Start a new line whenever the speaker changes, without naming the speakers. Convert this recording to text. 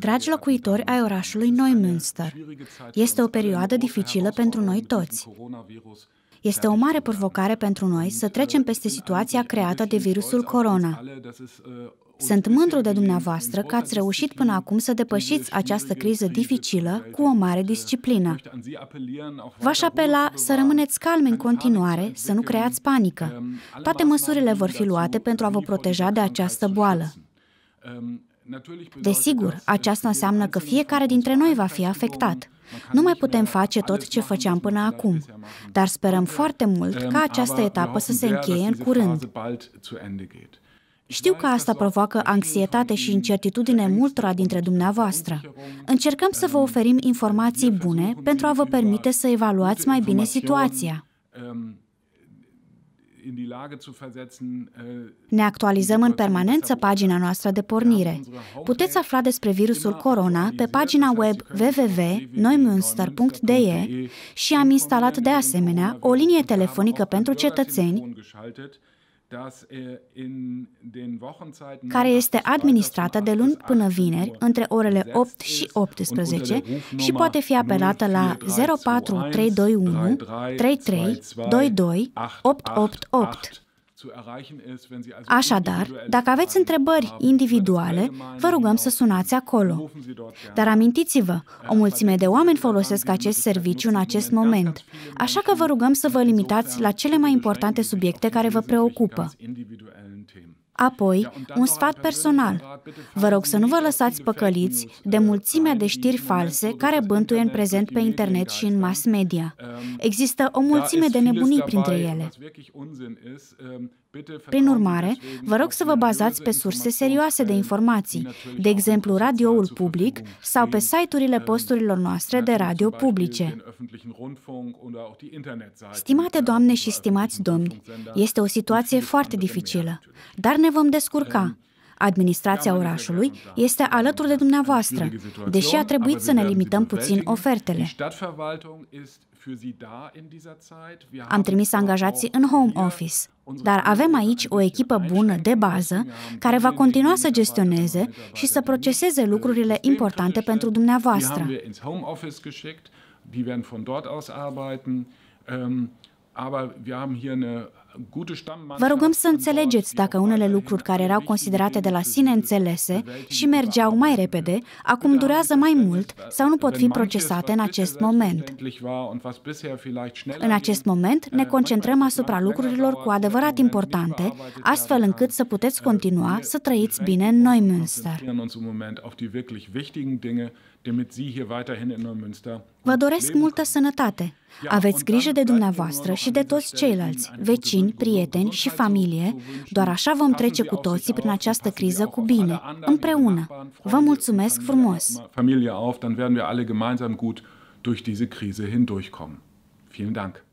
Dragi
locuitori ai orașului Neumünster, este o perioadă dificilă pentru noi toți. Este o mare provocare pentru noi să trecem peste situația creată de virusul corona. Sunt mândru de dumneavoastră că ați reușit până acum să depășiți această criză dificilă cu o mare disciplină. V-aș apela să rămâneți calmi în continuare, să nu creați panică. Toate măsurile vor fi luate pentru a vă proteja de această boală.
Ehm, Desigur,
aceasta înseamnă că fiecare dintre noi va fi afectat. Nu mai putem face tot ce făceam până acum, dar sperăm ehm, foarte
mult ca ehm, această etapă să se încheie în curând.
Știu că asta provoacă anxietate și incertitudine multora dintre dumneavoastră. Încercăm să vă ähm, oferim informații bune pentru a vă permite să evaluați mai bine situația.
Ähm, ne
actualizăm în permanență pagina noastră de pornire. Puteți afla despre virusul corona pe pagina web www.neumünster.de și am instalat de asemenea o linie telefonică pentru cetățeni
Er care este administrată de
luni până vineri, între orele 8 și 18 și poate fi apelată la 04321 33 22 888.
Așadar, dacă
aveți întrebări individuale, vă rugăm să sunați acolo. Dar amintiți-vă, o mulțime de oameni folosesc acest serviciu în acest moment, așa că vă rugăm să vă limitați la cele mai importante subiecte care vă preocupă. Apoi, un sfat personal. Vă rog să nu vă lăsați păcăliți de mulțimea de știri false care bântuie în prezent pe internet și în mass media. Există o mulțime de nebunii printre ele.
Prin urmare,
vă rog să vă bazați pe surse serioase de informații, de exemplu radioul public sau pe site-urile posturilor noastre de radio publice. Stimate doamne și stimați domni, este o situație foarte dificilă, dar ne vom descurca. Administrația orașului este alături de dumneavoastră, deși a trebuit să ne limităm puțin ofertele.
Am trimis angajații în home office, dar
avem aici o echipă bună de bază care va continua să gestioneze și să proceseze lucrurile importante pentru dumneavoastră. Vă rugăm să înțelegeți dacă unele lucruri care erau considerate de la sine înțelese și mergeau mai repede, acum durează mai mult sau nu pot fi procesate în acest moment. În acest moment ne äh, concentrăm asupra lucrurilor cu adevărat importante, astfel încât să puteți äh, continua să trăiți äh, bine în Neumünster.
Vă doresc multă
sănătate. Aveți grijă de dumneavoastră și de toți ceilalți, vecini, prieteni și familie. Doar așa vom trece cu toții prin această criză cu bine, împreună. Vă mulțumesc frumos!
Familie auf, dann werden wir alle gemeinsam gut durch diese Krise hindurchkommen. Vielen Dank!